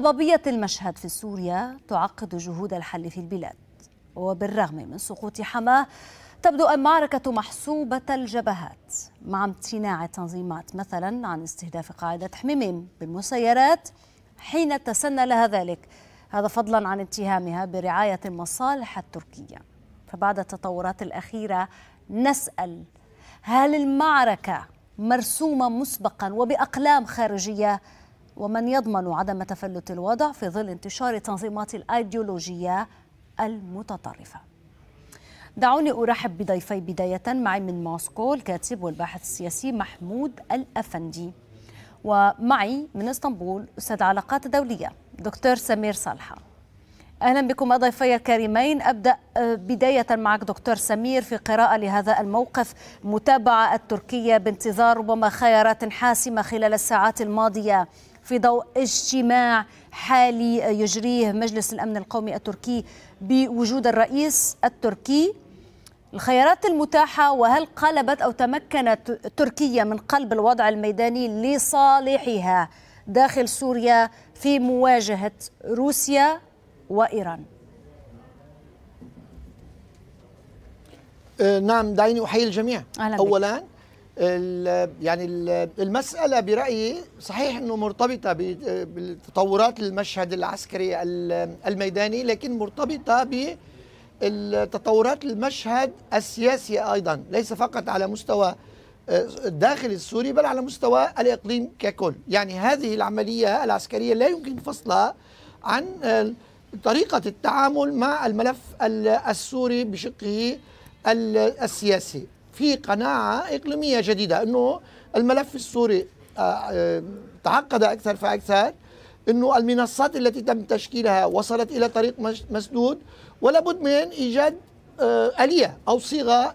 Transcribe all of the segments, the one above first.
ضبابية المشهد في سوريا تعقد جهود الحل في البلاد وبالرغم من سقوط حماه تبدو المعركة محسوبة الجبهات مع امتناع التنظيمات مثلا عن استهداف قاعدة حميم بالمسيرات حين تسنى لها ذلك هذا فضلا عن اتهامها برعاية المصالح التركية فبعد التطورات الأخيرة نسأل هل المعركة مرسومة مسبقا وبأقلام خارجية ومن يضمن عدم تفلت الوضع في ظل انتشار تنظيمات الأيديولوجية المتطرفة دعوني أرحب بضيفي بداية معي من موسكو الكاتب والباحث السياسي محمود الأفندي ومعي من اسطنبول أستاذ علاقات دولية دكتور سمير صالحة أهلا بكم ضيفي الكريمين أبدأ آه، بداية معك دكتور سمير في قراءة لهذا الموقف متابعة التركية بانتظار ربما خيارات حاسمة خلال الساعات الماضية في ضوء اجتماع حالي يجريه مجلس الامن القومي التركي بوجود الرئيس التركي الخيارات المتاحه وهل قلبت او تمكنت تركيا من قلب الوضع الميداني لصالحها داخل سوريا في مواجهه روسيا وايران آه، نعم دعيني احيي الجميع أهلا بك. ال يعني المسألة برأيي صحيح أنه مرتبطة بتطورات المشهد العسكري الميداني لكن مرتبطة بتطورات المشهد السياسي أيضا ليس فقط على مستوى آه، الداخل السوري بل على مستوى الإقليم ككل يعني هذه العملية العسكرية لا يمكن فصلها عن آه، طريقة التعامل مع الملف السوري بشقه السياسي في قناعة إقليمية جديدة أنه الملف السوري آه، آه، تعقد أكثر فأكثر أنه المنصات التي تم تشكيلها وصلت إلى طريق مسدود ولا بد من إيجاد آه، آلية أو صيغة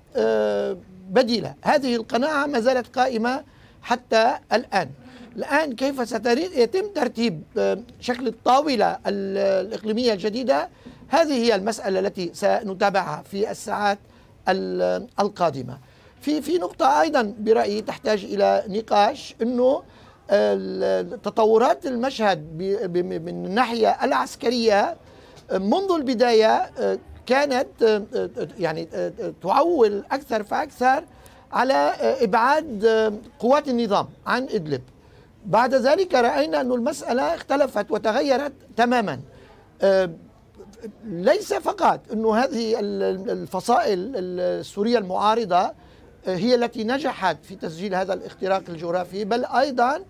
بديلة هذه القناعة ما زالت قائمة حتى الآن الآن كيف سيتم ترتيب شكل الطاولة الإقليمية الجديدة هذه هي المسألة التي سنتابعها في الساعات القادمة في في نقطة أيضا برأيي تحتاج إلى نقاش أنه تطورات المشهد من الناحية العسكرية منذ البداية كانت يعني تعول أكثر فأكثر على إبعاد قوات النظام عن إدلب بعد ذلك رأينا أن المسألة اختلفت وتغيرت تماما ليس فقط أن هذه الفصائل السورية المعارضة هي التي نجحت في تسجيل هذا الاختراق الجغرافي بل أيضا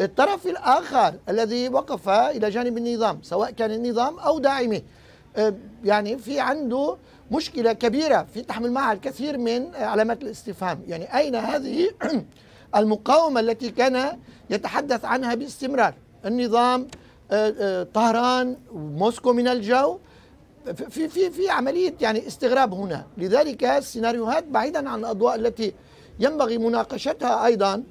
الطرف الآخر الذي وقف إلى جانب النظام سواء كان النظام أو داعمه أه، يعني في عنده مشكلة كبيرة في تحمل معها الكثير من علامات الاستفهام يعني أين هذه المقاومة التي كان يتحدث عنها باستمرار النظام أه، أه، طهران موسكو من الجو في في في عمليه يعني استغراب هنا لذلك السيناريوهات بعيدا عن الاضواء التي ينبغي مناقشتها ايضا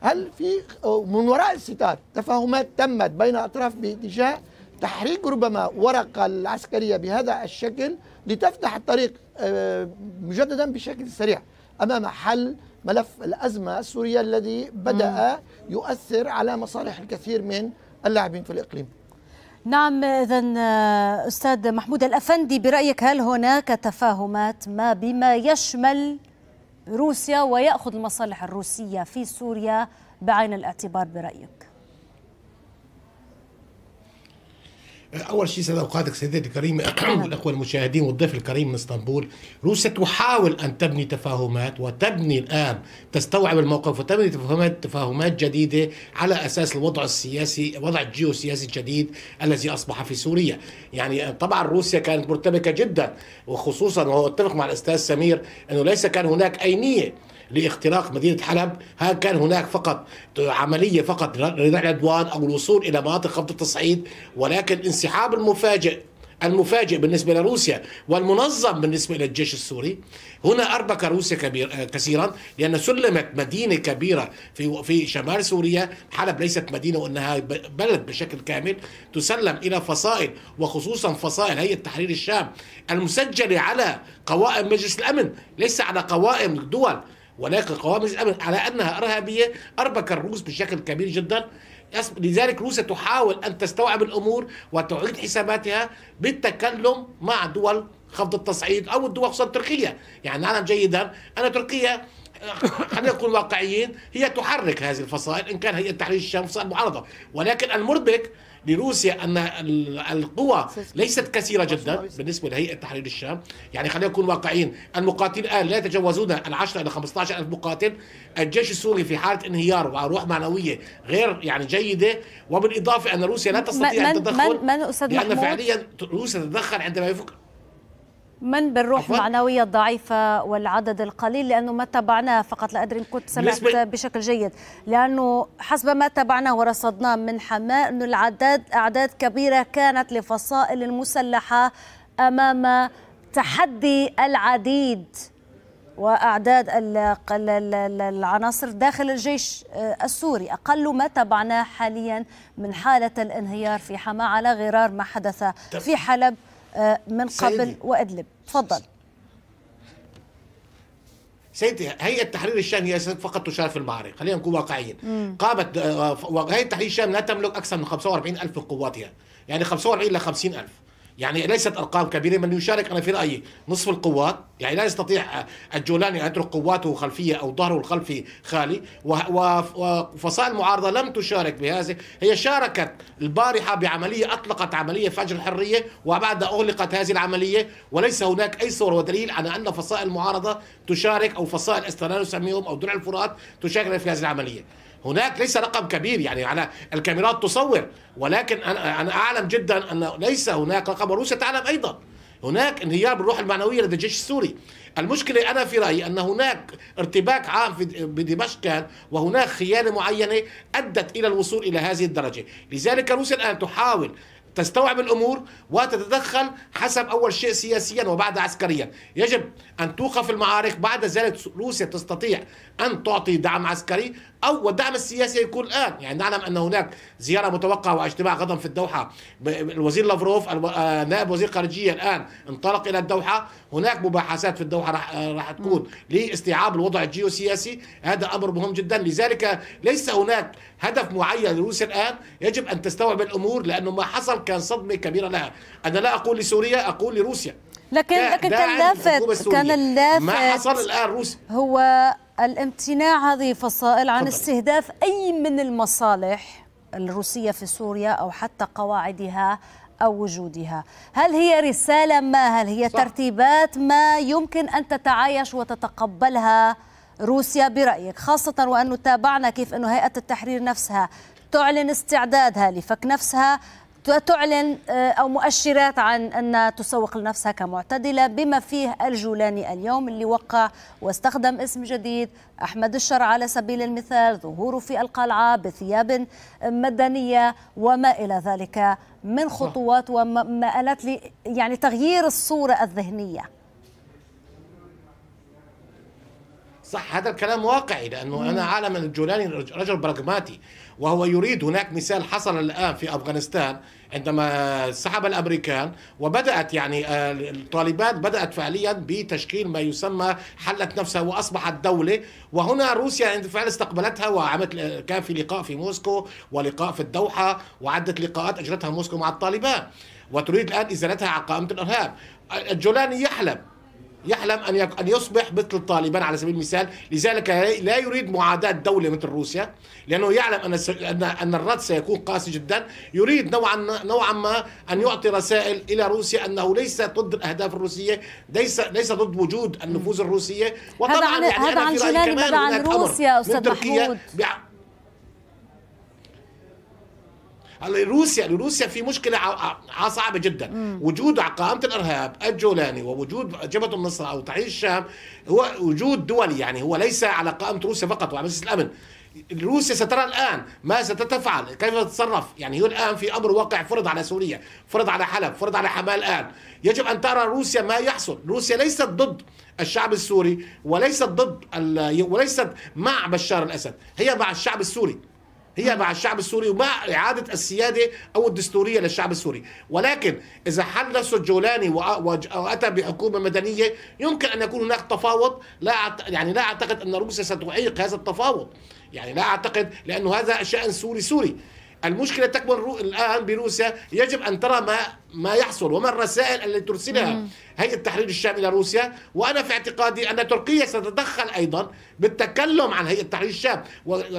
هل في من وراء الستار تفاهمات تمت بين اطراف باتجاه تحريك ربما ورقه العسكريه بهذا الشكل لتفتح الطريق آه، مجددا بشكل سريع امام حل ملف الازمه السوريه الذي بدا يؤثر على مصالح الكثير من اللاعبين في الاقليم نعم اذا آه، استاذ محمود الافندي برايك هل هناك تفاهمات ما بما يشمل روسيا وياخذ المصالح الروسيه في سوريا بعين الاعتبار برايك؟ اول شيء سيد اوقاتك سيدتي الكريمه والاخوه المشاهدين والضيف الكريم من اسطنبول روسيا تحاول ان تبني تفاهمات وتبني الان تستوعب الموقف وتبني تفاهمات تفاهمات جديده على اساس الوضع السياسي وضع الجيوسياسي الجديد الذي اصبح في سوريا يعني آه، طبعا روسيا كانت مرتبكه جدا وخصوصا وهو اتفق مع الاستاذ سمير انه ليس كان هناك اي نيه لاختراق مدينة حلب ها كان هناك فقط عملية فقط لنقل العدوان أو الوصول إلى مناطق خط التصعيد ولكن الانسحاب المفاجئ المفاجئ بالنسبة لروسيا والمنظم بالنسبة للجيش السوري هنا أربك روسيا كبير آه، كثيرا لأن سلمت مدينة كبيرة في في شمال سوريا حلب ليست مدينة وأنها بلد بشكل كامل تسلم إلى فصائل وخصوصا فصائل هيئة تحرير الشام المسجلة على قوائم مجلس الأمن ليس على قوائم الدول ولكن قوامز الامن على انها ارهابيه اربك الروس بشكل كبير جدا لذلك روسيا تحاول ان تستوعب الامور وتعيد حساباتها بالتكلم مع دول خفض التصعيد او الدول خصوصا تركيا، يعني نعلم جيدا ان تركيا آه، خلينا نكون واقعيين هي تحرك هذه الفصائل ان كان هي تحرير الشام فصائل معارضه ولكن المربك لروسيا ان القوى ليست كثيره جدا بالنسبه لهيئه تحرير الشام يعني خلينا نكون واقعيين المقاتلين الان لا يتجاوزون ال 10 الى 15 الف مقاتل الجيش السوري في حاله انهيار وروح معنويه غير يعني جيده وبالاضافه ان روسيا لا تستطيع التدخل من من استاذ لان فعليا روسيا تتدخل عندما يفك من بالروح المعنوية الضعيفة والعدد القليل لأنه ما تابعناه فقط لا أدري إن كنت سمعت بشكل جيد لأنه حسب ما تابعناه ورصدناه من حماه أنه العدد أعداد كبيرة كانت لفصائل المسلحة أمام تحدي العديد وأعداد العناصر داخل الجيش آه، السوري أقل ما تابعناه حاليا من حالة الانهيار في حماة على غرار ما حدث في حلب آه، من قبل وإدلب تفضل سيدتي هي التحرير الشام هي فقط تشار في المعارك خلينا نكون واقعيين قامت آه، وهي التحرير الشام لا تملك اكثر من 45 الف قواتها يعني 45 الى 50 الف يعني ليست ارقام كبيره من يشارك انا في رايي نصف القوات يعني لا يستطيع آه، الجولاني ان يترك قواته خلفيه او ظهره الخلفي خالي وفصائل المعارضه لم تشارك بهذه هي شاركت البارحه بعمليه اطلقت عمليه فجر الحريه وبعد اغلقت هذه العمليه وليس هناك اي صور ودليل على ان فصائل المعارضه تشارك او فصائل استراليا نسميهم او درع الفرات تشارك في هذه العمليه هناك ليس رقم كبير يعني على الكاميرات تصور ولكن انا اعلم جدا ان ليس هناك رقم وروسيا تعلم ايضا هناك انهيار بالروح المعنويه لدى الجيش السوري المشكله انا في رايي ان هناك ارتباك عام في بدمشق كان وهناك خيانه معينه ادت الى الوصول الى هذه الدرجه لذلك روسيا الان تحاول تستوعب الامور وتتدخل حسب اول شيء سياسيا وبعد عسكريا، يجب ان توقف المعارك بعد ذلك روسيا تستطيع ان تعطي دعم عسكري أو والدعم السياسي يكون الآن يعني نعلم أن هناك زيارة متوقعة واجتماع غدا في الدوحة الوزير لافروف آه، نائب وزير خارجية الآن انطلق إلى الدوحة هناك مباحثات في الدوحة راح, آه، راح تكون لاستيعاب الوضع الجيوسياسي هذا أمر مهم جدا لذلك ليس هناك هدف معين لروسيا الآن يجب أن تستوعب الأمور لأنه ما حصل كان صدمة كبيرة لها أنا لا أقول لسوريا أقول لروسيا لكن لكن كان لافت كان اللافت ما حصل الان روسيا هو الامتناع هذه فصائل عن فضل. استهداف أي من المصالح الروسية في سوريا أو حتى قواعدها أو وجودها هل هي رسالة ما هل هي صح. ترتيبات ما يمكن أن تتعايش وتتقبلها روسيا برأيك خاصة وأنه تابعنا كيف أنه هيئة التحرير نفسها تعلن استعدادها لفك نفسها تعلن آه، أو مؤشرات عن أن تسوق لنفسها كمعتدلة بما فيه الجولاني اليوم اللي وقع واستخدم اسم جديد أحمد الشر على سبيل المثال ظهوره في القلعة بثياب مدنية وما إلى ذلك من خطوات وما آلت لي يعني تغيير الصورة الذهنية صح هذا الكلام واقعي لانه مم. انا اعلم ان الجولاني رجل براغماتي وهو يريد هناك مثال حصل الان في افغانستان عندما سحب الامريكان وبدات يعني آه، الطالبان بدات فعليا بتشكيل ما يسمى حلت نفسها واصبحت دوله وهنا روسيا بالفعل استقبلتها وعملت كان في لقاء في موسكو ولقاء في الدوحه وعده لقاءات اجرتها موسكو مع الطالبان وتريد الان ازالتها قائمه الارهاب الجولاني آه، يحلم يحلم ان ان يصبح مثل طالبان على سبيل المثال، لذلك لا يريد معاداه دوله مثل روسيا، لانه يعلم ان ان ان الرد سيكون قاسي جدا، يريد نوعا نوعا ما ان يعطي رسائل الى روسيا انه ليس ضد الاهداف الروسيه، ليس ليس ضد وجود النفوذ الروسيه، وطبعا هذا يعني هذا عن جيراننا بعد عن روسيا استاذ محمود روسيا روسيا في مشكله صعبه جدا مم. وجود قائمه الارهاب الجولاني ووجود جبهه النصره او تحرير الشام هو وجود دولي يعني هو ليس على قائمه روسيا فقط وعلى مجلس الامن روسيا سترى الان ما ستتفعل كيف تتصرف يعني هي الان في امر واقع فرض على سوريا فرض على حلب فرض على حماه الان يجب ان ترى روسيا ما يحصل روسيا ليست ضد الشعب السوري وليست ضد وليست مع بشار الاسد هي مع الشعب السوري هي مع الشعب السوري ومع إعادة السيادة أو الدستورية للشعب السوري ولكن إذا حدث الجولاني وأتى بحكومة مدنية يمكن أن يكون هناك تفاوض لا يعني لا أعتقد أن روسيا ستعيق هذا التفاوض يعني لا أعتقد لأنه هذا شأن سوري سوري المشكلة تكمن الآن بروسيا يجب أن ترى ما ما يحصل وما الرسائل التي ترسلها هيئة التحرير الشام إلى روسيا وأنا في اعتقادي أن تركيا ستتدخل أيضا بالتكلم عن هيئة تحرير الشام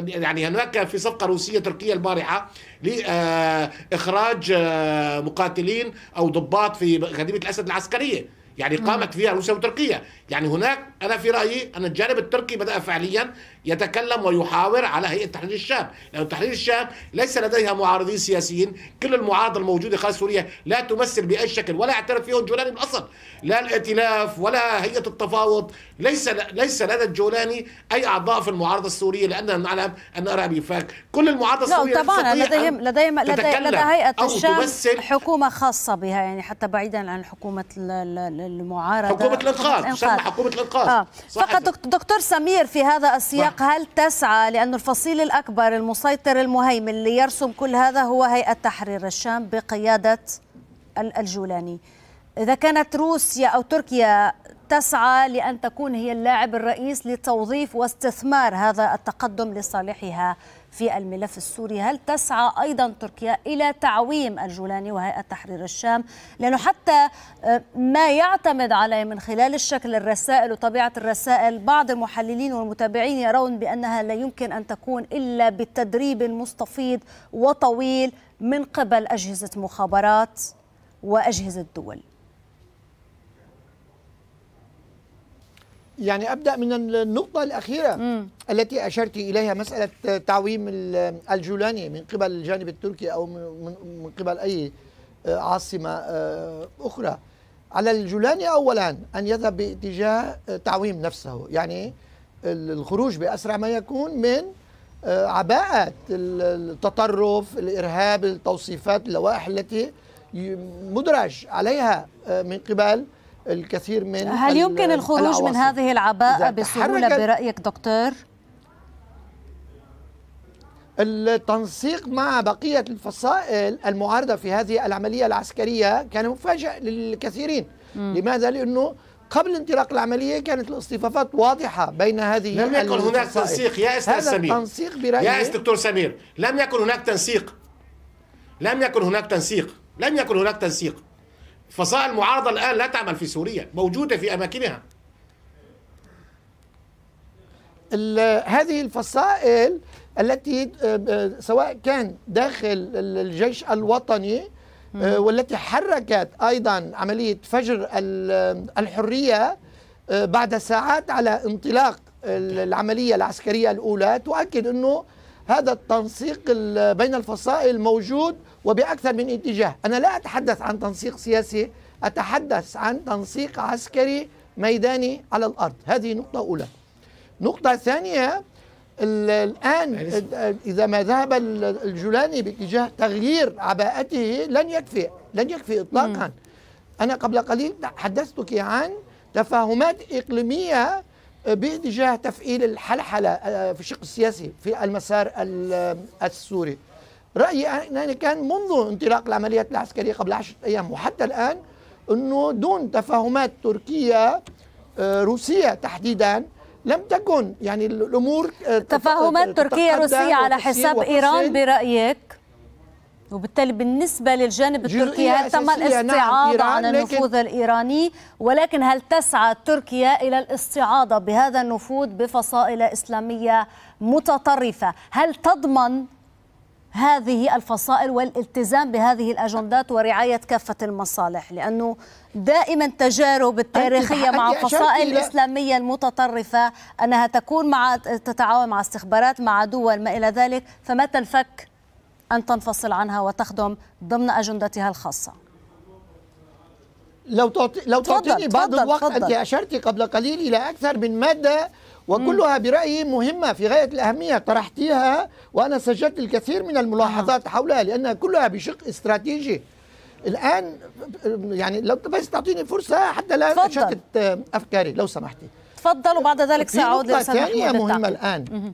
يعني هناك في صفقة روسية تركية البارحة لإخراج آه، آه، مقاتلين أو ضباط في خدمه الأسد العسكرية يعني قامت فيها روسيا وتركيا يعني هناك أنا في رأيي أن الجانب التركي بدأ فعليا يتكلم ويحاور على هيئه تحرير الشام، لان تحرير الشام ليس لديها معارضين سياسيين، كل المعارضه الموجوده خارج سوريا لا تمثل باي شكل ولا اعترف فيهم جولاني بالاصل، لا الائتلاف ولا هيئه التفاوض، ليس ليس لدى الجولاني اي اعضاء في المعارضه السوريه لاننا نعلم ان ارهابي فكل المعارضه نعم، السوريه طبعا لديهم لديهم لدى هيئه الشام حكومه خاصه بها يعني حتى بعيدا عن حكومه المعارضه حكومه الانقاذ حكومه الانقاذ آه. فقط دكتور سمير في هذا السياق السياق هل تسعى لأن الفصيل الأكبر المسيطر المهيمن اللي يرسم كل هذا هو هيئة تحرير الشام بقيادة الجولاني إذا كانت روسيا أو تركيا تسعى لأن تكون هي اللاعب الرئيس لتوظيف واستثمار هذا التقدم لصالحها في الملف السوري هل تسعى أيضا تركيا إلى تعويم الجولاني وهيئة تحرير الشام لأنه حتى آه، ما يعتمد عليه من خلال الشكل الرسائل وطبيعة الرسائل بعض المحللين والمتابعين يرون بأنها لا يمكن أن تكون إلا بالتدريب المستفيض وطويل من قبل أجهزة مخابرات وأجهزة دول يعني ابدا من النقطه الاخيره مم. التي اشرت اليها مساله تعويم الجولاني من قبل الجانب التركي او من قبل اي آه، عاصمه آه، اخرى على الجولاني اولا ان يذهب باتجاه آه، تعويم نفسه يعني الخروج باسرع ما يكون من عباءه التطرف الارهاب التوصيفات اللوائح التي مدرج عليها من قبل الكثير من هل يمكن الخروج من هذه العباءة بسهولة برأيك دكتور؟ التنسيق مع بقية الفصائل المعارضة في هذه العملية العسكرية كان مفاجئ للكثيرين م. لماذا؟ لأنه قبل انطلاق العملية كانت الاصطفافات واضحة بين هذه لم يكن هناك تنسيق يا أستاذ سمير التنسيق برأيي يا دكتور سمير لم يكن هناك تنسيق لم يكن هناك تنسيق لم يكن هناك تنسيق فصائل المعارضة الآن لا تعمل في سوريا موجودة في أماكنها هذه الفصائل التي آه، آه، سواء كان داخل الجيش الوطني آه، والتي حركت أيضا عملية فجر الحرية بعد ساعات على انطلاق العملية العسكرية الأولى تؤكد أنه هذا التنسيق بين الفصائل موجود وبأكثر من اتجاه أنا لا أتحدث عن تنسيق سياسي أتحدث عن تنسيق عسكري ميداني على الأرض هذه نقطة أولى نقطة ثانية الآن إذا ما ذهب الجولاني باتجاه تغيير عباءته لن يكفي لن يكفي إطلاقا أنا قبل قليل حدثتك عن تفاهمات إقليمية آه، باتجاه تفعيل الحلحلة آه، في الشق السياسي في المسار السوري رأيي أنا يعني كان منذ انطلاق العمليات العسكرية قبل عشرة أيام وحتى الآن أنه دون تفاهمات تركية آه، روسية تحديدا لم تكن يعني الأمور آه، تفاهمات تركية روسية على حساب إيران برأيك؟ وبالتالي بالنسبة للجانب التركي هل تم الاستعاضة نعم عن النفوذ الإيراني ولكن هل تسعى تركيا إلى الاستعاضة بهذا النفوذ بفصائل إسلامية متطرفة هل تضمن هذه الفصائل والالتزام بهذه الأجندات ورعاية كافة المصالح لأنه دائما تجارب التاريخية مع الفصائل الإسلامية المتطرفة أنها تكون مع تتعاون مع استخبارات مع دول ما إلى ذلك فمتى الفك أن تنفصل عنها وتخدم ضمن أجندتها الخاصة لو تعطي لو تعطيني بعض الوقت انت اشرتي قبل قليل الى اكثر من ماده وكلها برأيي مهمة في غاية الأهمية طرحتيها وأنا سجلت الكثير من الملاحظات آه. حولها لأنها كلها بشق استراتيجي الآن يعني لو بس تعطيني فرصة حتى لا أشتت أفكاري لو سمحتي تفضل وبعد ذلك سأعود نقطة ثانية مهمة الآن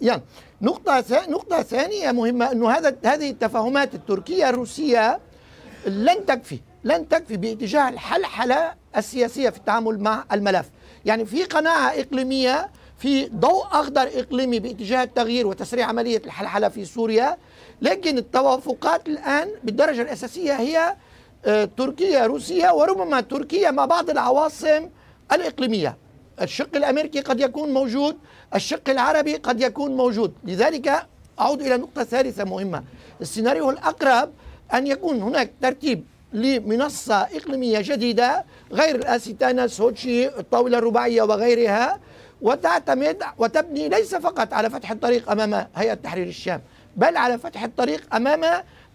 يعني نقطة نقطة ثانية مهمة أنه هذا هذه التفاهمات التركية الروسية لن تكفي لن تكفي باتجاه الحلحلة السياسية في التعامل مع الملف يعني في قناعة إقليمية في ضوء أخضر إقليمي باتجاه التغيير وتسريع عملية الحلحلة في سوريا لكن التوافقات الآن بالدرجة الأساسية هي آه، تركيا روسيا وربما تركيا مع بعض العواصم الإقليمية الشق الأمريكي قد يكون موجود الشق العربي قد يكون موجود لذلك أعود إلى نقطة ثالثة مهمة السيناريو الأقرب أن يكون هناك ترتيب لمنصة إقليمية جديدة غير الأستانة سوتشي الطاولة الرباعية وغيرها وتعتمد وتبني ليس فقط على فتح الطريق أمام هيئة تحرير الشام بل على فتح الطريق أمام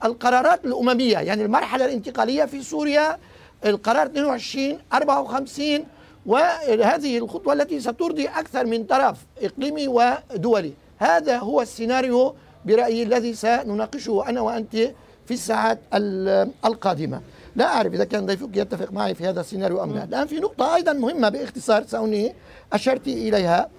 القرارات الأممية يعني المرحلة الانتقالية في سوريا القرار 22 54 وهذه الخطوة التي سترضي أكثر من طرف إقليمي ودولي هذا هو السيناريو برأيي الذي سنناقشه أنا وأنت في الساعات القادمة لا أعرف إذا كان ضيفك يتفق معي في هذا السيناريو أم لا نعم. الآن في نقطة أيضا مهمة باختصار سأني أشرت إليها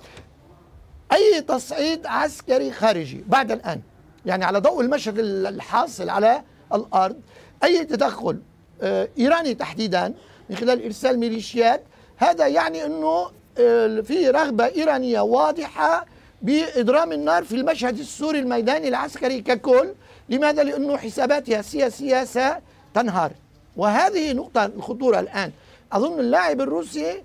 أي تصعيد عسكري خارجي بعد الآن يعني على ضوء المشهد الحاصل على الأرض أي تدخل آه، إيراني تحديدا من خلال إرسال ميليشيات هذا يعني أنه آه، في رغبة إيرانية واضحة بإضرام النار في المشهد السوري الميداني العسكري ككل لماذا؟ لأنه حساباتها السياسية ستنهار وهذه نقطة الخطورة الآن أظن اللاعب الروسي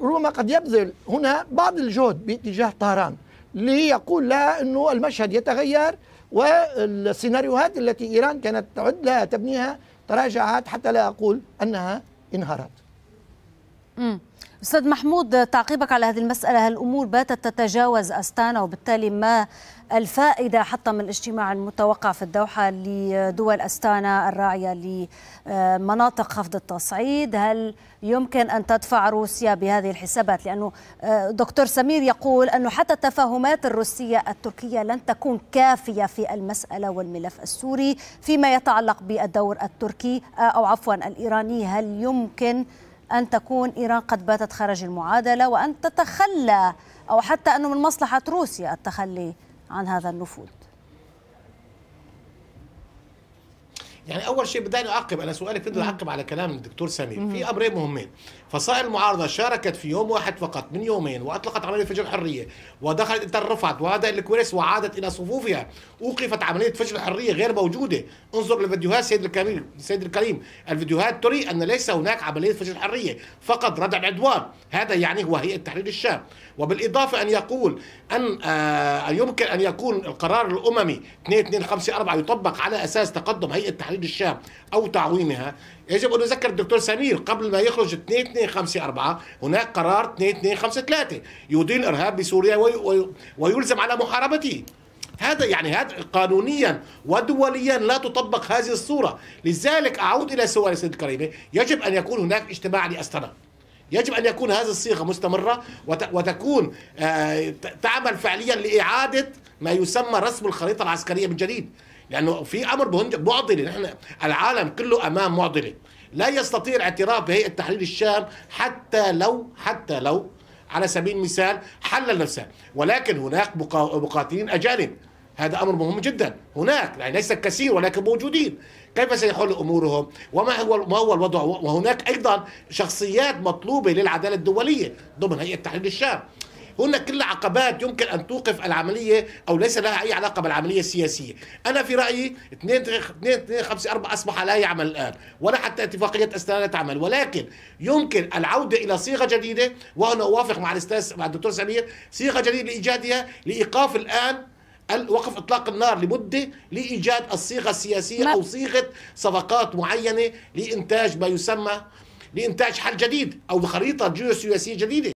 ربما قد يبذل هنا بعض الجهد باتجاه طهران ليقول لها أنه المشهد يتغير والسيناريوهات التي إيران كانت تعد لها تبنيها تراجعت حتى لا أقول أنها انهارت أستاذ محمود تعقيبك على هذه المسألة هل الأمور باتت تتجاوز أستانا وبالتالي ما الفائدة حتى من الاجتماع المتوقع في الدوحة لدول أستانا الراعية لمناطق خفض التصعيد هل يمكن أن تدفع روسيا بهذه الحسابات لأنه آه، دكتور سمير يقول أنه حتى التفاهمات الروسية التركية لن تكون كافية في المسألة والملف السوري فيما يتعلق بالدور التركي آه، أو عفوا الإيراني هل يمكن أن تكون إيران قد باتت خارج المعادلة وأن تتخلى أو حتى أنه من مصلحة روسيا التخلي عن هذا النفوذ يعني اول شيء بداني اعقب على سؤالك بدي اعقب على كلام الدكتور سمير في امرين مهمين فصائل المعارضه شاركت في يوم واحد فقط من يومين واطلقت عمليه فجر الحريه ودخلت انت رفعت وهذا الكويس وعادت الى صفوفها اوقفت عمليه فجر الحريه غير موجوده انظر للفيديوهات سيد الكريم سيد الكريم الفيديوهات تري ان ليس هناك عمليه فجر الحريه فقط ردع العدوان هذا يعني هو هيئه تحرير الشام وبالاضافه ان يقول ان آه يمكن ان يكون القرار الاممي 2254 يطبق على اساس تقدم هيئه تحرير تحرير الشام أو تعويمها يجب أن نذكر الدكتور سمير قبل ما يخرج 2254 هناك قرار 2253 يدين الإرهاب بسوريا ويلزم على محاربته هذا يعني هذا قانونيا ودوليا لا تطبق هذه الصورة لذلك أعود إلى سؤال السيد الكريمة يجب أن يكون هناك اجتماع لأستنا يجب أن يكون هذه الصيغة مستمرة وتكون آه، تعمل فعليا لإعادة ما يسمى رسم الخريطة العسكرية من جديد لانه في امر معضله نحن العالم كله امام معضله لا يستطيع الاعتراف بهيئه تحرير الشام حتى لو حتى لو على سبيل المثال حلل نفسه ولكن هناك مقاتلين اجانب هذا امر مهم جدا هناك يعني ليس كثير ولكن موجودين كيف سيحل امورهم وما هو ما هو الوضع وهناك ايضا شخصيات مطلوبه للعداله الدوليه ضمن هيئه تحرير الشام هنا كل عقبات يمكن أن توقف العملية أو ليس لها أي علاقة بالعملية السياسية أنا في رأيي 2 2 5 4 أصبح لا يعمل الآن ولا حتى اتفاقية استانه تعمل ولكن يمكن العودة إلى صيغة جديدة وأنا أوافق مع الأستاذ مع الدكتور سمير صيغة جديدة لإيجادها لإيقاف الآن وقف اطلاق النار لمده لايجاد الصيغه السياسيه او صيغه صفقات معينه لانتاج ما يسمى لانتاج حل جديد او خريطه جيوسياسيه جديده